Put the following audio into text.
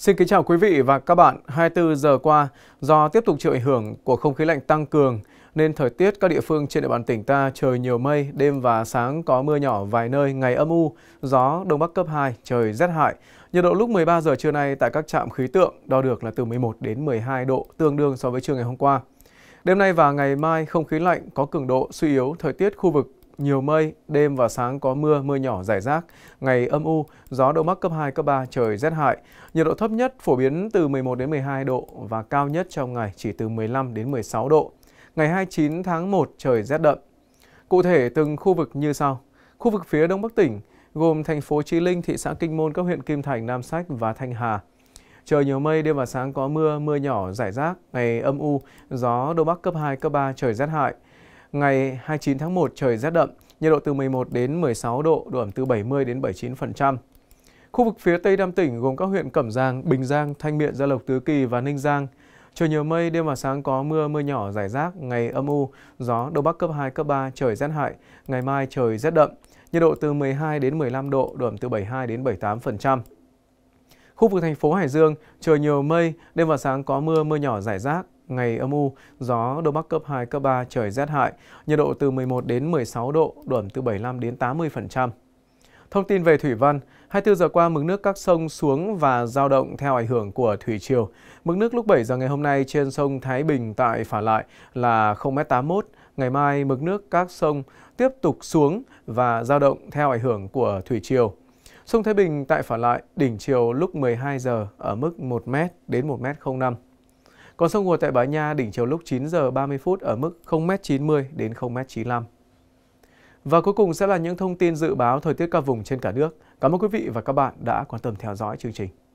Xin kính chào quý vị và các bạn. 24 giờ qua, do tiếp tục chịu ảnh hưởng của không khí lạnh tăng cường, nên thời tiết các địa phương trên địa bàn tỉnh ta trời nhiều mây, đêm và sáng có mưa nhỏ vài nơi, ngày âm u, gió đông bắc cấp 2, trời rét hại. Nhiệt độ lúc 13 giờ trưa nay tại các trạm khí tượng đo được là từ 11 đến 12 độ, tương đương so với trưa ngày hôm qua. Đêm nay và ngày mai không khí lạnh có cường độ suy yếu, thời tiết khu vực nhiều mây, đêm và sáng có mưa, mưa nhỏ rải rác. Ngày âm u, gió đông bắc cấp 2, cấp 3, trời rét hại. Nhiệt độ thấp nhất phổ biến từ 11 đến 12 độ và cao nhất trong ngày chỉ từ 15 đến 16 độ. Ngày 29 tháng 1, trời rét đậm. Cụ thể từng khu vực như sau. Khu vực phía đông bắc tỉnh, gồm thành phố Chí Linh, thị xã Kinh Môn, các huyện Kim Thành, Nam Sách và Thanh Hà. Trời nhiều mây, đêm và sáng có mưa, mưa nhỏ rải rác, ngày âm u, gió đông bắc cấp 2, cấp 3, trời rét hại. Ngày 29 tháng 1 trời rét đậm, nhiệt độ từ 11 đến 16 độ, độ ẩm từ 70 đến 79%. Khu vực phía Tây Nam tỉnh gồm các huyện Cẩm Giang, Bình Giang, Thanh Miện, Gia Lộc, Tứ Kỳ và Ninh Giang. Trời nhiều mây, đêm và sáng có mưa, mưa nhỏ rải rác, ngày âm u, gió đông bắc cấp 2, cấp 3, trời rét hại, ngày mai trời rét đậm, nhiệt độ từ 12 đến 15 độ, độ ẩm từ 72 đến 78%. Khu vực thành phố Hải Dương, trời nhiều mây, đêm và sáng có mưa, mưa nhỏ rải rác, ngày âm u, gió đông bắc cấp 2, cấp 3, trời rét hại, nhiệt độ từ 11 đến 16 độ, độ ẩm từ 75 đến 80%. Thông tin về thủy văn, 24 giờ qua mực nước các sông xuống và dao động theo ảnh hưởng của thủy triều. Mực nước lúc 7 giờ ngày hôm nay trên sông Thái Bình tại Phả Lại là 0m81. Ngày mai mực nước các sông tiếp tục xuống và dao động theo ảnh hưởng của thủy triều. Sông Thái Bình tại Phả Lại đỉnh chiều lúc 12 giờ ở mức 1m đến 1m05. Còn sông Nguồn tại Bãi Nha đỉnh chiều lúc 9 giờ 30 phút ở mức 0m90 đến 0m95. Và cuối cùng sẽ là những thông tin dự báo thời tiết các vùng trên cả nước. Cảm ơn quý vị và các bạn đã quan tâm theo dõi chương trình.